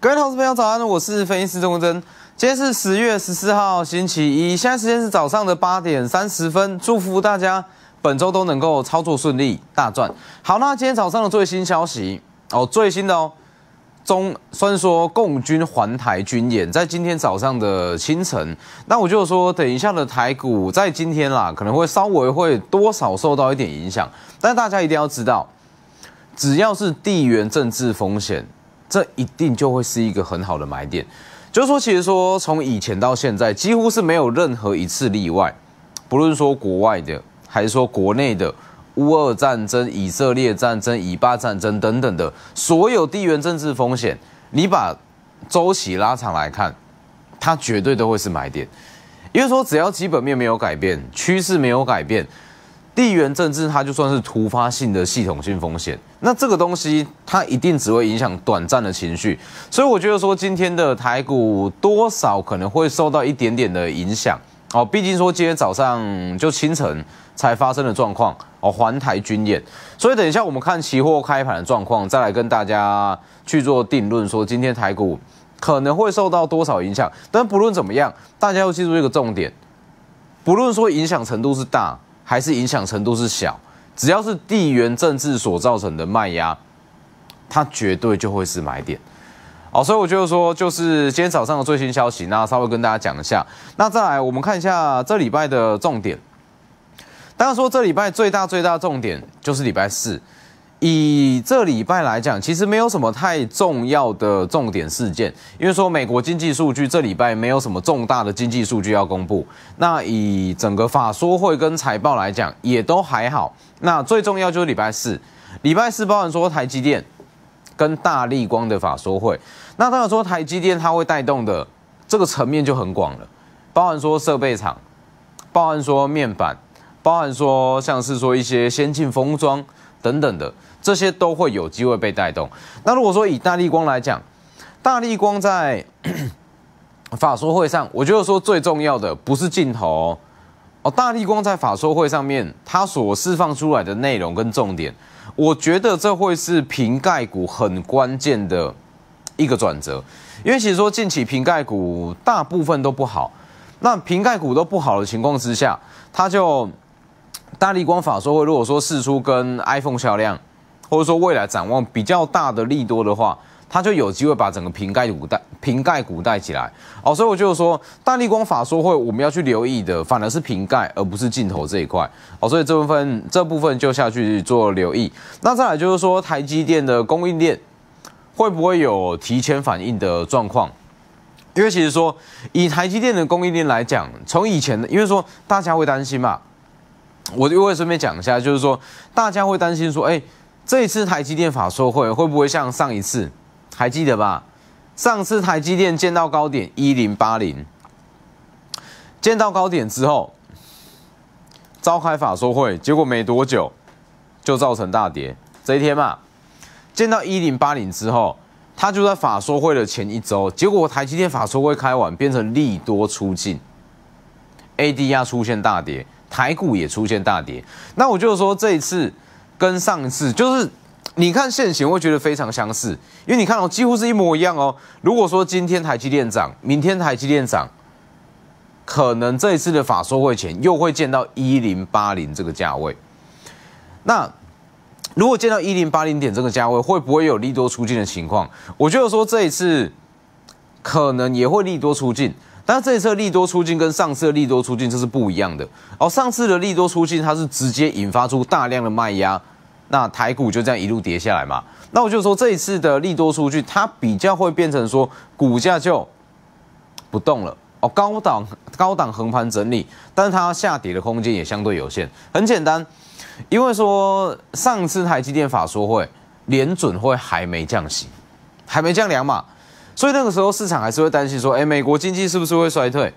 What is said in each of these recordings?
各位投资朋友早安，我是分析师钟国珍，今天是十月十四号星期一，现在时间是早上的八点三十分。祝福大家本周都能够操作顺利，大赚。好，那今天早上的最新消息哦，最新的哦，中虽然说共军环台军演，在今天早上的清晨，那我就说等一下的台股在今天啦，可能会稍微会多少受到一点影响，但大家一定要知道，只要是地缘政治风险。这一定就会是一个很好的买点，就是说其实说从以前到现在，几乎是没有任何一次例外，不论说国外的，还是说国内的，乌俄战争、以色列战争、以巴战争等等的，所有地缘政治风险，你把周期拉长来看，它绝对都会是买点，因为说只要基本面没有改变，趋势没有改变。地缘政治，它就算是突发性的系统性风险，那这个东西它一定只会影响短暂的情绪，所以我觉得说今天的台股多少可能会受到一点点的影响哦，毕竟说今天早上就清晨才发生的状况哦，环台军演，所以等一下我们看期货开盘的状况，再来跟大家去做定论，说今天台股可能会受到多少影响，但不论怎么样，大家要记住一个重点，不论说影响程度是大。还是影响程度是小，只要是地缘政治所造成的卖压，它绝对就会是买点。好，所以我就是说，就是今天早上的最新消息，那稍微跟大家讲一下。那再来，我们看一下这礼拜的重点。当然说，这礼拜最大最大重点就是礼拜四。以这礼拜来讲，其实没有什么太重要的重点事件，因为说美国经济数据这礼拜没有什么重大的经济数据要公布。那以整个法说会跟财报来讲，也都还好。那最重要就是礼拜四，礼拜四包含说台积电跟大立光的法说会。那当然说台积电它会带动的这个层面就很广了，包含说设备厂，包含说面板，包含说像是说一些先进封装。等等的这些都会有机会被带动。那如果说以大力光来讲，大力光在 法说会上，我觉得说最重要的不是镜头哦。大力光在法说会上面，它所释放出来的内容跟重点，我觉得这会是瓶盖股很关键的一个转折。因为其实说近期瓶盖股大部分都不好，那瓶盖股都不好的情况之下，它就。大力光法说会，如果说试出跟 iPhone 销量，或者说未来展望比较大的利多的话，它就有机会把整个瓶盖股带瓶盖股带起来。哦，所以我就是说，大力光法说会我们要去留意的，反而是瓶盖而不是镜头这一块。哦，所以这部分这部分就下去做留意。那再来就是说，台积电的供应链会不会有提前反应的状况？因为其实说，以台积电的供应链来讲，从以前的，因为说大家会担心嘛。我就会顺便讲一下，就是说，大家会担心说，哎，这一次台积电法说会会不会像上一次，还记得吧？上次台积电见到高点一零八零，见到高点之后，召开法说会，结果没多久就造成大跌。这一天嘛，见到一零八零之后，它就在法说会的前一周，结果台积电法说会开完，变成利多出尽，A D R 出现大跌。台股也出现大跌，那我就说这一次跟上一次就是，你看现型会觉得非常相似，因为你看哦，几乎是一模一样哦。如果说今天台积电涨，明天台积电涨，可能这一次的法说会前又会见到一零八零这个价位。那如果见到一零八零点这个价位，会不会有利多出境的情况？我就说这一次可能也会利多出境。但是这一次利多出镜跟上次的利多出镜就是不一样的哦。上次的利多出镜它是直接引发出大量的卖压，那台股就这样一路跌下来嘛。那我就说这一次的利多出镜，它比较会变成说股价就不动了哦，高档高档横盘整理，但是它下跌的空间也相对有限。很简单，因为说上次台积电法说会联准会还没降息，还没降两码。所以那个时候市场还是会担心说，哎，美国经济是不是会衰退？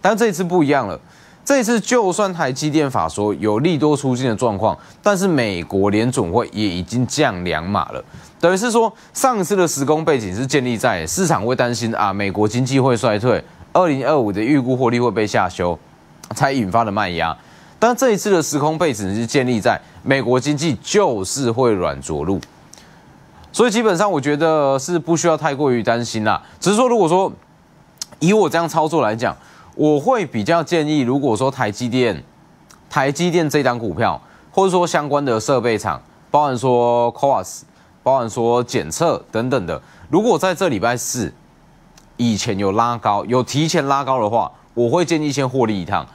但这一次不一样了，这一次就算台积电法说有利多出尽的状况，但是美国联总会也已经降两码了，等于是说，上一次的时空背景是建立在市场会担心啊，美国经济会衰退，二零二五的预估获利会被下修，才引发的卖压。但这一次的时空背景是建立在美国经济就是会软着陆。所以基本上，我觉得是不需要太过于担心啦。只是说，如果说以我这样操作来讲，我会比较建议，如果说台积电、台积电这档股票，或者说相关的设备厂，包含说考 s 包含说检测等等的，如果在这礼拜四以前有拉高，有提前拉高的话，我会建议先获利一趟，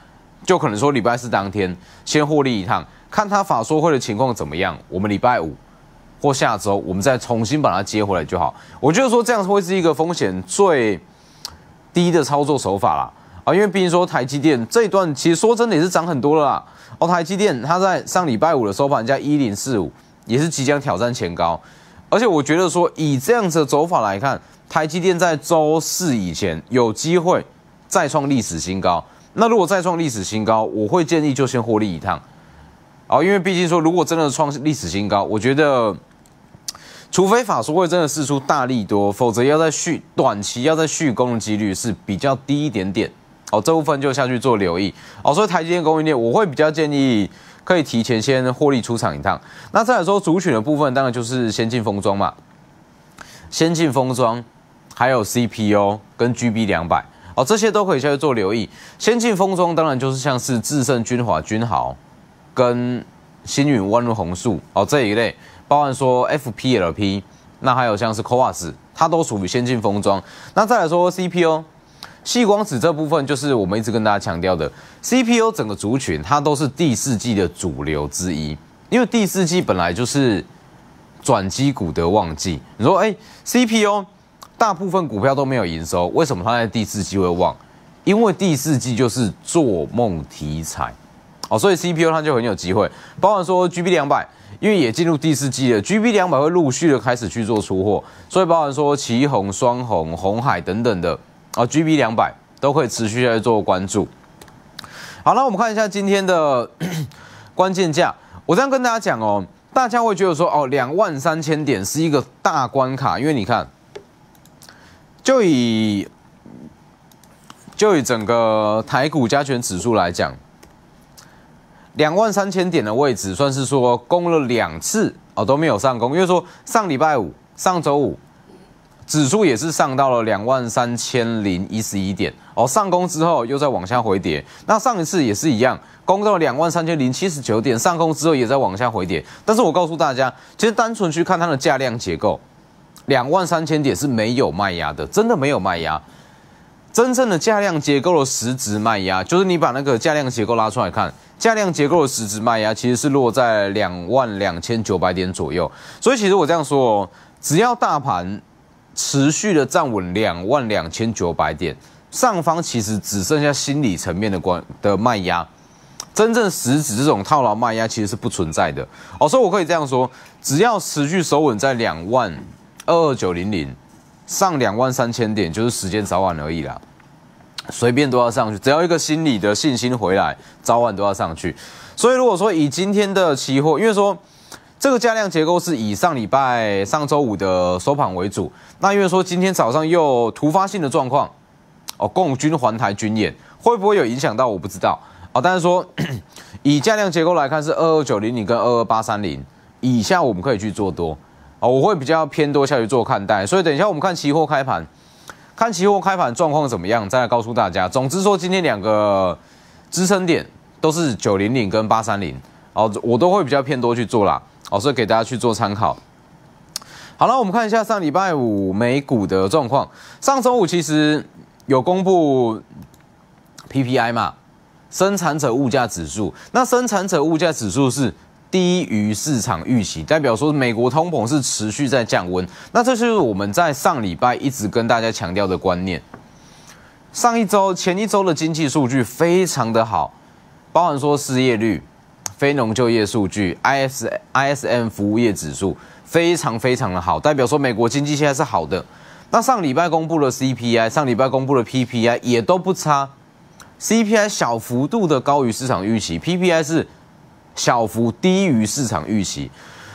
就可能说礼拜四当天先获利一趟，看他法说会的情况怎么样，我们礼拜五。或下周我们再重新把它接回来就好。我觉得说这样会是一个风险最低的操作手法啦啊，因为毕竟说台积电这一段其实说真的也是涨很多了啦。哦，台积电它在上礼拜五的收盘价一零四五，也是即将挑战前高。而且我觉得说以这样子的走法来看，台积电在周四以前有机会再创历史新高。那如果再创历史新高，我会建议就先获利一趟啊，因为毕竟说如果真的创历史新高，我觉得。除非法术会真的释出大力多，否则要在续短期要在续攻的几率是比较低一点点。哦，这部分就下去做留意。哦，所以台积电供应链我会比较建议可以提前先获利出场一趟。那再来说主选的部分，当然就是先进封装嘛，先进封装还有 CPU 跟 GB 两百哦，这些都可以下去做留意。先进封装当然就是像是智胜、君华、君豪，跟星云、万隆、红树哦这一类。包含说 FPLP，那还有像是 c o a s 它都属于先进封装。那再来说 CPU，细光子这部分就是我们一直跟大家强调的 CPU 整个族群，它都是第四季的主流之一。因为第四季本来就是转机股的旺季。你说，哎，CPU 大部分股票都没有营收，为什么它在第四季会旺？因为第四季就是做梦题材哦，所以 CPU 它就很有机会。包含说 GB 两百。因为也进入第四季了，G B 两百会陆续的开始去做出货，所以包含说旗红双红、红海等等的啊，G B 两百都可以持续下去做关注。好了，我们看一下今天的 关键价。我这样跟大家讲哦，大家会觉得说哦，两万三千点是一个大关卡，因为你看，就以就以整个台股加权指数来讲。两万三千点的位置，算是说攻了两次哦，都没有上攻，因为说上礼拜五、上周五，指数也是上到了两万三千零一十一点哦，上攻之后又在往下回跌。那上一次也是一样，攻到两万三千零七十九点，上攻之后也在往下回跌。但是我告诉大家，其实单纯去看它的价量结构，两万三千点是没有卖压的，真的没有卖压。真正的价量结构的实质卖压，就是你把那个价量结构拉出来看，价量结构的实质卖压其实是落在两万两千九百点左右。所以其实我这样说哦，只要大盘持续的站稳两万两千九百点上方，其实只剩下心理层面的关的卖压，真正实质这种套牢卖压其实是不存在的。哦，所以我可以这样说，只要持续守稳在两万二二九零零。上两万三千点就是时间早晚而已啦，随便都要上去，只要一个心理的信心回来，早晚都要上去。所以如果说以今天的期货，因为说这个价量结构是以上礼拜上周五的收盘为主，那因为说今天早上又突发性的状况，哦，共军环台军演会不会有影响到？我不知道啊。但是说 以价量结构来看，是二二九零你跟二二八三零以下，我们可以去做多。哦，我会比较偏多下去做看待，所以等一下我们看期货开盘，看期货开盘状况怎么样，再来告诉大家。总之说，今天两个支撑点都是九零零跟八三零，哦，我都会比较偏多去做啦。哦，所以给大家去做参考。好了，我们看一下上礼拜五美股的状况。上周五其实有公布 P P I 嘛，生产者物价指数。那生产者物价指数是。低于市场预期，代表说美国通膨是持续在降温。那这就是我们在上礼拜一直跟大家强调的观念。上一周、前一周的经济数据非常的好，包含说失业率、非农就业数据、I S I S M 服务业指数非常非常的好，代表说美国经济现在是好的。那上礼拜公布的 C P I，上礼拜公布的 P P I 也都不差，C P I 小幅度的高于市场预期，P P I 是。小幅低于市场预期，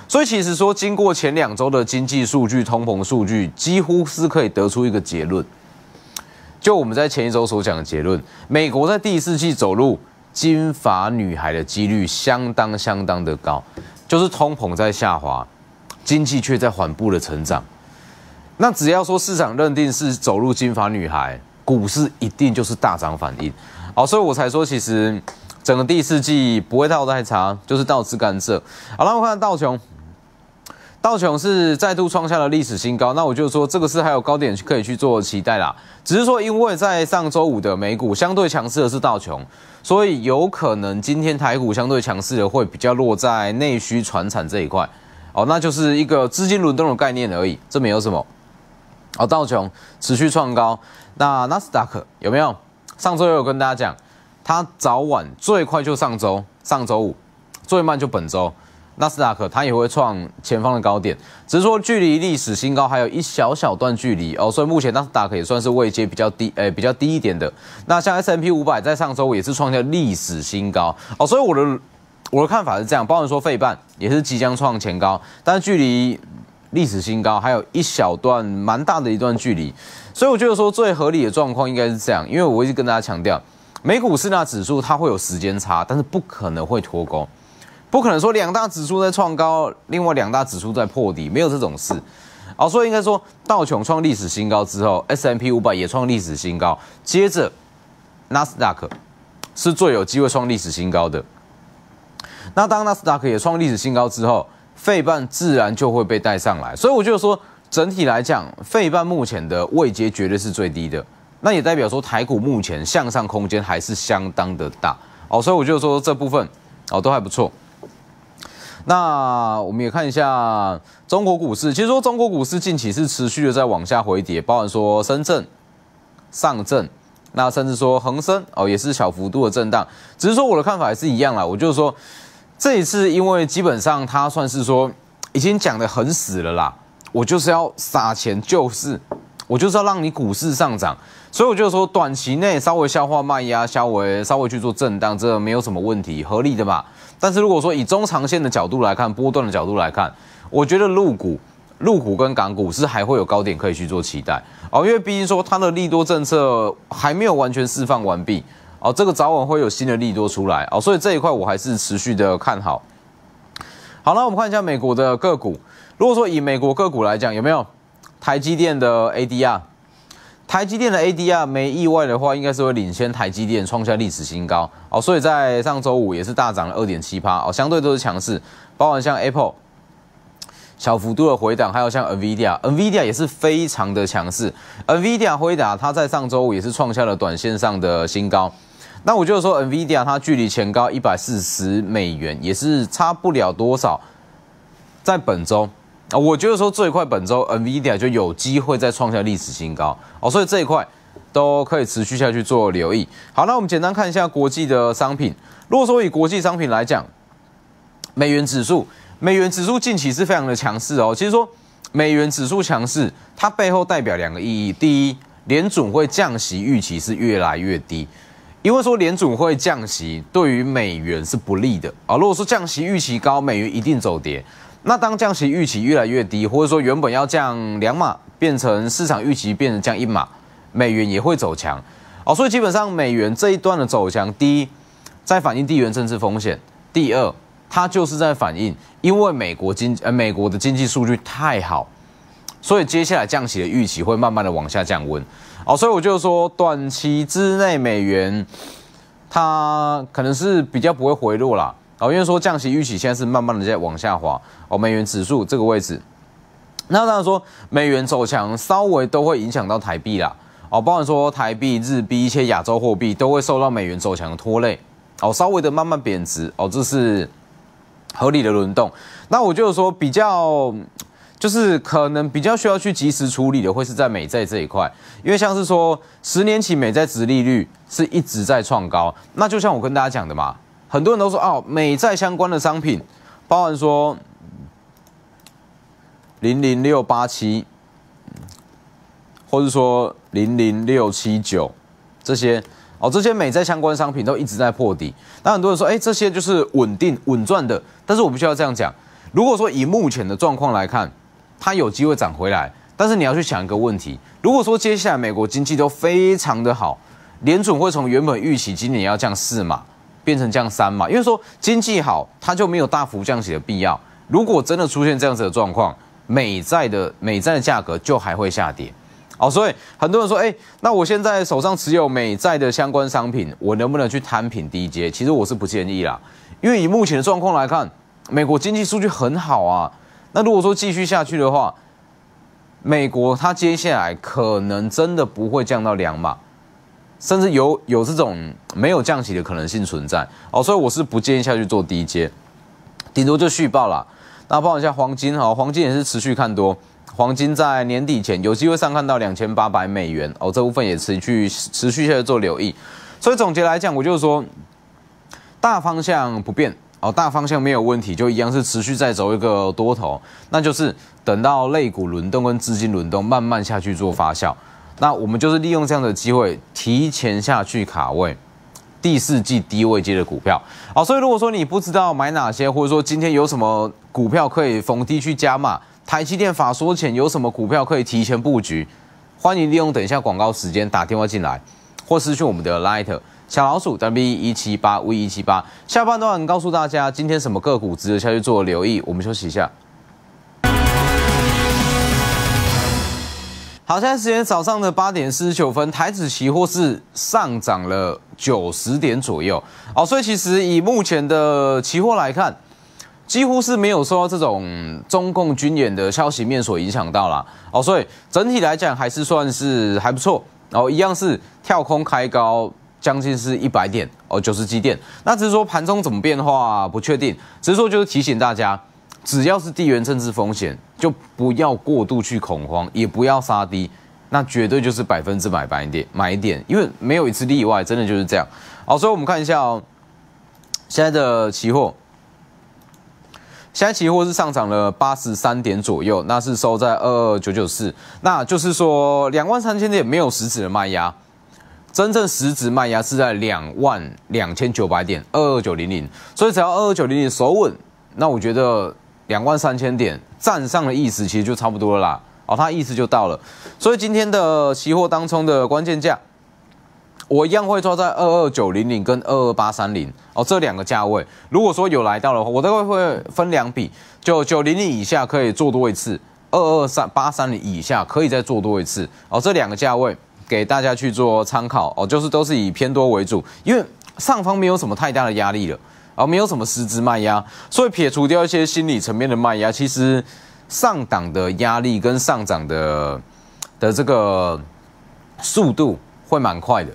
所以其实说，经过前两周的经济数据、通膨数据，几乎是可以得出一个结论。就我们在前一周所讲的结论，美国在第四季走入金发女孩的几率相当相当的高，就是通膨在下滑，经济却在缓步的成长。那只要说市场认定是走入金发女孩，股市一定就是大涨反应。好，所以我才说，其实。整个第四季不会倒太长，就是倒资干涉。好了，我们看道琼，道琼是再度创下了历史新高。那我就说这个是还有高点可以去做期待啦。只是说，因为在上周五的美股相对强势的是道琼，所以有可能今天台股相对强势的会比较落在内需、传产这一块。哦，那就是一个资金轮动的概念而已，这没有什么。哦，道琼持续创高。那纳斯达克有没有？上周有跟大家讲。它早晚最快就上周，上周五，最慢就本周，纳斯达克它也会创前方的高点，只是说距离历史新高还有一小小段距离哦，所以目前纳斯达克也算是位阶比较低，诶比较低一点的。那像 S M P 五百在上周也是创下历史新高哦，所以我的我的看法是这样，包括说费半也是即将创前高，但是距离历史新高还有一小段蛮大的一段距离，所以我觉得说最合理的状况应该是这样，因为我一直跟大家强调。美股四大指数它会有时间差，但是不可能会脱钩，不可能说两大指数在创高，另外两大指数在破底，没有这种事。哦，所以应该说道琼创历史新高之后，S M P 五百也创历史新高，接着纳斯达克是最有机会创历史新高的。那当纳斯达克也创历史新高之后，费半自然就会被带上来。所以我就说，整体来讲，费半目前的位阶绝对是最低的。那也代表说台股目前向上空间还是相当的大哦，所以我就说这部分哦都还不错。那我们也看一下中国股市，其实说中国股市近期是持续的在往下回跌，包含说深圳、上证，那甚至说恒生哦也是小幅度的震荡，只是说我的看法还是一样啦，我就是说这一次因为基本上它算是说已经讲的很死了啦，我就是要撒钱，救市，我就是要让你股市上涨。所以我就说，短期内稍微消化卖压，稍微稍微去做震荡，这没有什么问题，合理的吧？但是如果说以中长线的角度来看，波段的角度来看，我觉得陆股、陆股跟港股是还会有高点可以去做期待哦，因为毕竟说它的利多政策还没有完全释放完毕哦，这个早晚会有新的利多出来哦，所以这一块我还是持续的看好。好了，我们看一下美国的个股。如果说以美国个股来讲，有没有台积电的 ADR？台积电的 ADR 没意外的话，应该是会领先台积电创下历史新高哦。所以在上周五也是大涨了二点七趴哦，相对都是强势，包括像 Apple 小幅度的回档，还有像 NVIDIA，NVIDIA 也是非常的强势。NVIDIA 回答它在上周五也是创下了短线上的新高。那我就是说，NVIDIA 它距离前高一百四十美元也是差不了多少，在本周。啊，我觉得说这一块本周 Nvidia 就有机会再创下历史新高哦，所以这一块都可以持续下去做留意。好，那我们简单看一下国际的商品。如果说以国际商品来讲，美元指数，美元指数近期是非常的强势哦。其实说美元指数强势，它背后代表两个意义：第一，联储会降息预期是越来越低，因为说联储会降息对于美元是不利的啊。如果说降息预期高，美元一定走跌。那当降息预期越来越低，或者说原本要降两码，变成市场预期变成降一码，美元也会走强哦。所以基本上美元这一段的走强，第一在反映地缘政治风险，第二它就是在反映，因为美国经呃美国的经济数据太好，所以接下来降息的预期会慢慢的往下降温哦。所以我就说短期之内美元它可能是比较不会回落了。哦，因为说降息预期现在是慢慢的在往下滑，哦，美元指数这个位置，那当然说美元走强，稍微都会影响到台币啦，哦，包含说台币、日币，一些亚洲货币都会受到美元走强的拖累，哦，稍微的慢慢贬值，哦，这是合理的轮动。那我就说比较，就是可能比较需要去及时处理的，会是在美债这一块，因为像是说十年期美债值利率是一直在创高，那就像我跟大家讲的嘛。很多人都说，哦，美债相关的商品，包含说零零六八七，或者说零零六七九这些，哦，这些美债相关商品都一直在破底。那很多人说，哎，这些就是稳定、稳赚的。但是我必须要这样讲，如果说以目前的状况来看，它有机会涨回来。但是你要去想一个问题，如果说接下来美国经济都非常的好，联准会从原本预期今年要降四码。变成降三嘛，因为说经济好，它就没有大幅降息的必要。如果真的出现这样子的状况，美债的美债的价格就还会下跌。哦，所以很多人说，哎，那我现在手上持有美债的相关商品，我能不能去摊品低阶？其实我是不建议啦，因为以目前的状况来看，美国经济数据很好啊。那如果说继续下去的话，美国它接下来可能真的不会降到两码，甚至有有这种没有降息的可能性存在哦，所以我是不建议下去做低阶，顶多就续报了。那包一下黄金哦，黄金也是持续看多，黄金在年底前有机会上看到两千八百美元哦，这部分也持续持续下去做留意。所以总结来讲，我就是说大方向不变哦，大方向没有问题，就一样是持续在走一个多头，那就是等到类股轮动跟资金轮动慢慢下去做发酵。那我们就是利用这样的机会，提前下去卡位第四季低位接的股票。好，所以如果说你不知道买哪些，或者说今天有什么股票可以逢低去加码，台积电、法说前有什么股票可以提前布局，欢迎利用等一下广告时间打电话进来，或私讯我们的 Light 小老鼠 W 一七八 V 一七八。下半段告诉大家今天什么个股值得下去做留意。我们休息一下。好，现在时间早上的八点四十九分，台指期货是上涨了九十点左右。哦，所以其实以目前的期货来看，几乎是没有受到这种中共军演的消息面所影响到啦。哦，所以整体来讲还是算是还不错。然后一样是跳空开高，将近是一百点，哦九十几点。那只是说盘中怎么变化不确定，只是说就是提醒大家。只要是地缘政治风险，就不要过度去恐慌，也不要杀低，那绝对就是百分之百买点，买点，因为没有一次例外，真的就是这样。好，所以我们看一下哦，现在的期货，现在期货是上涨了八十三点左右，那是收在二二九九四，那就是说两万三千点没有实质的卖压，真正实质卖压是在两万两千九百点，二二九零零，所以只要二二九零零守稳，那我觉得。两万三千点站上的意思其实就差不多了啦，哦，它意思就到了。所以今天的期货当中的关键价，我一样会抓在二二九零零跟二二八三零哦这两个价位。如果说有来到的话，我都会会分两笔，就九零零以下可以做多一次，二二三八三零以下可以再做多一次。哦，这两个价位给大家去做参考哦，就是都是以偏多为主，因为上方没有什么太大的压力了。而没有什么实质卖压，所以撇除掉一些心理层面的卖压，其实上档的压力跟上涨的的这个速度会蛮快的。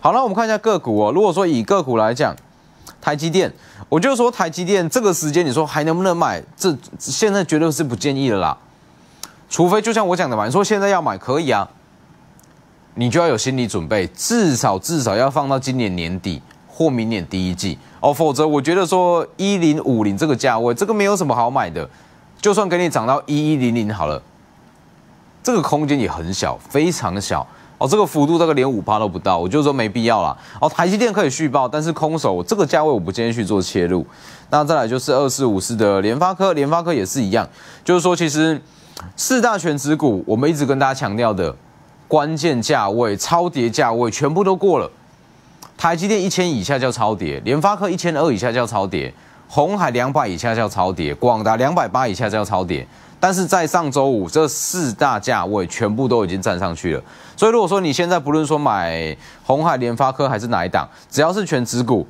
好了，我们看一下个股哦。如果说以个股来讲，台积电，我就说台积电这个时间，你说还能不能买？这现在绝对是不建议的啦。除非就像我讲的嘛，你说现在要买可以啊，你就要有心理准备，至少至少要放到今年年底。或明年第一季哦，否则我觉得说一零五零这个价位，这个没有什么好买的，就算给你涨到一一零零好了，这个空间也很小，非常小哦，这个幅度大概连五八都不到，我就说没必要啦。哦。台积电可以续报，但是空手这个价位我不建议去做切入。那再来就是二四五四的联发科，联发科也是一样，就是说其实四大全值股我们一直跟大家强调的关键价位、超跌价位全部都过了。台积电一千以下叫超跌，联发科一千二以下叫超跌，红海两百以下叫超跌，广达两百八以下叫超跌。但是在上周五，这四大价位全部都已经站上去了。所以如果说你现在不论说买红海、联发科还是哪一档，只要是全资股，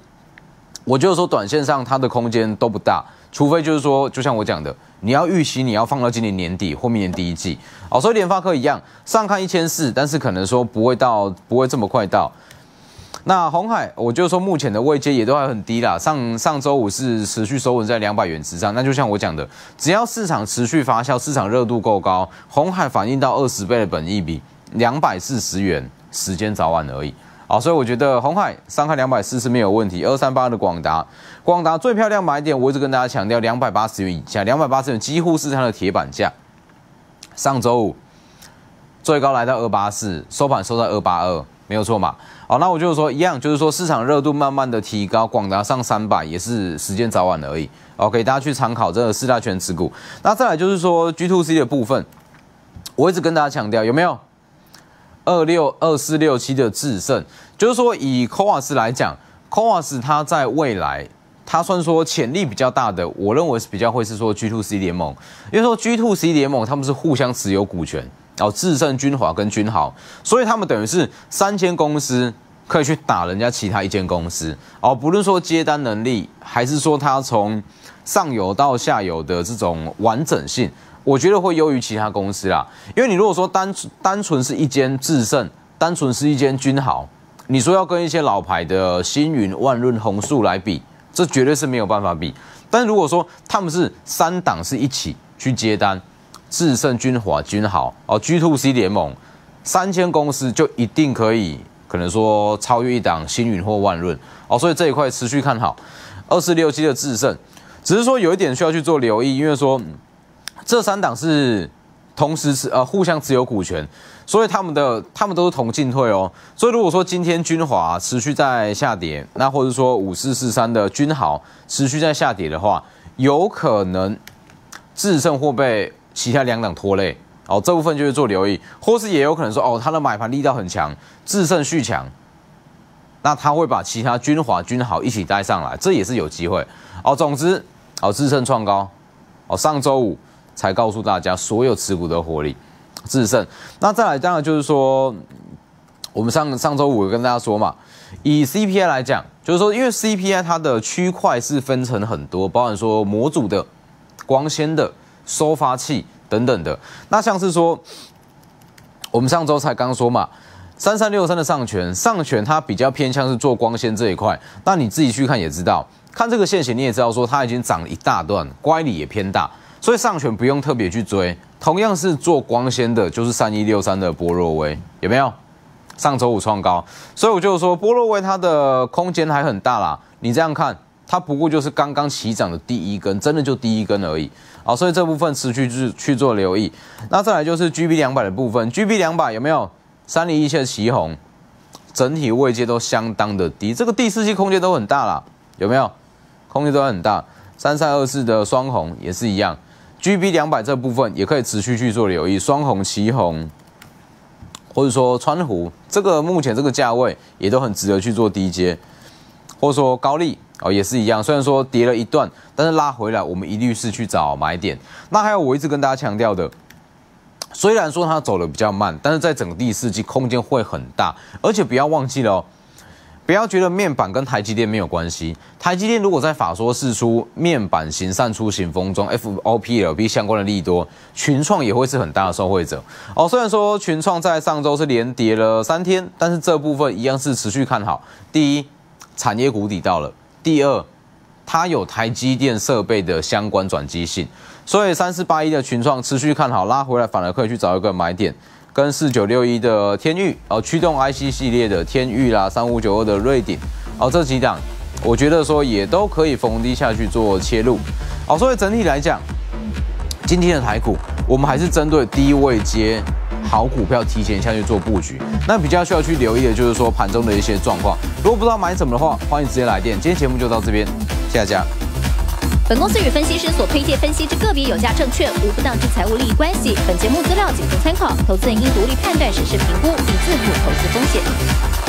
我就是说短线上它的空间都不大，除非就是说，就像我讲的，你要预期你要放到今年年底或明年第一季。好，所以联发科一样，上看一千四，但是可能说不会到，不会这么快到。那红海，我就说目前的位阶也都还很低啦。上上周五是持续收稳在两百元之上。那就像我讲的，只要市场持续发酵，市场热度够高，红海反映到二十倍的本益比，两百四十元，时间早晚而已啊。所以我觉得红海上看两百四十没有问题。二三八的广达，广达最漂亮买点，我一直跟大家强调，两百八十元以下，两百八十元几乎是它的铁板价。上周五最高来到二八四，收盘收在二八二，没有错嘛。好，那我就是说一样，就是说市场热度慢慢的提高，广达上三百也是时间早晚而已。OK，大家去参考这个四大权持股。那再来就是说 G to C 的部分，我一直跟大家强调有没有二六二四六七的制胜，就是说以 c o a s 来讲，c o a s 它在未来，它算说潜力比较大的，我认为是比较会是说 G to C 联盟，因为说 G to C 联盟他们是互相持有股权。哦，致胜军华跟君豪，所以他们等于是三千公司可以去打人家其他一间公司哦，不论说接单能力，还是说他从上游到下游的这种完整性，我觉得会优于其他公司啦。因为你如果说单纯单纯是一间致胜，单纯是一间君豪，你说要跟一些老牌的星云、万润、红树来比，这绝对是没有办法比。但如果说他们是三档是一起去接单。智胜、军华、君豪哦，G to w C 联盟三千公司就一定可以，可能说超越一档星云或万润哦，所以这一块持续看好二四六七的智胜，只是说有一点需要去做留意，因为说这三档是同时持呃互相持有股权，所以他们的他们都是同进退哦，所以如果说今天军华持续在下跌，那或者说五四四三的军豪持续在下跌的话，有可能智胜或被。其他两档拖累，哦，这部分就是做留意，或是也有可能说，哦，他的买盘力道很强，制胜续强，那他会把其他军华军好一起带上来，这也是有机会。哦，总之，哦，制胜创高，哦，上周五才告诉大家所有持股的活力，制胜。那再来，当然就是说，我们上上周五有跟大家说嘛，以 CPI 来讲，就是说，因为 CPI 它的区块是分成很多，包含说模组的、光纤的。收发器等等的，那像是说，我们上周才刚说嘛，三三六三的上权，上权它比较偏向是做光纤这一块，那你自己去看也知道，看这个线型你也知道说它已经涨了一大段，乖离也偏大，所以上权不用特别去追，同样是做光纤的，就是三一六三的波若威，有没有？上周五创高，所以我就说波若威它的空间还很大啦，你这样看。它不过就是刚刚起涨的第一根，真的就第一根而已啊，所以这部分持续就是去做留意。那再来就是 G B 两百的部分，G B 两百有没有三零一线齐红，整体位阶都相当的低，这个第四季空间都很大啦，有没有？空间都很大，三三二四的双红也是一样，G B 两百这部分也可以持续去做留意，双红齐红，或者说川湖，这个目前这个价位也都很值得去做低阶，或者说高利。哦，也是一样，虽然说跌了一段，但是拉回来，我们一律是去找买点。那还有我一直跟大家强调的，虽然说它走的比较慢，但是在整个第四季空间会很大。而且不要忘记了哦，不要觉得面板跟台积电没有关系。台积电如果在法说释出面板行善出行封装 F O P L B 相关的利多，群创也会是很大的受惠者。哦，虽然说群创在上周是连跌了三天，但是这部分一样是持续看好。第一，产业谷底到了。第二，它有台积电设备的相关转机性，所以三四八一的群创持续看好，拉回来反而可以去找一个买点，跟四九六一的天域哦，驱动 IC 系列的天域啦，三五九二的瑞鼎哦，这几档我觉得说也都可以逢低下去做切入，所以整体来讲，今天的台股我们还是针对低位接。好股票提前下去做布局，那比较需要去留意的就是说盘中的一些状况。如果不知道买什么的话，欢迎直接来电。今天节目就到这边，谢谢大家。本公司与分析师所推荐分析之个别有价证券无不当之财务利益关系。本节目资料仅供参考，投资人应独立判断、审视评估并自负投资风险。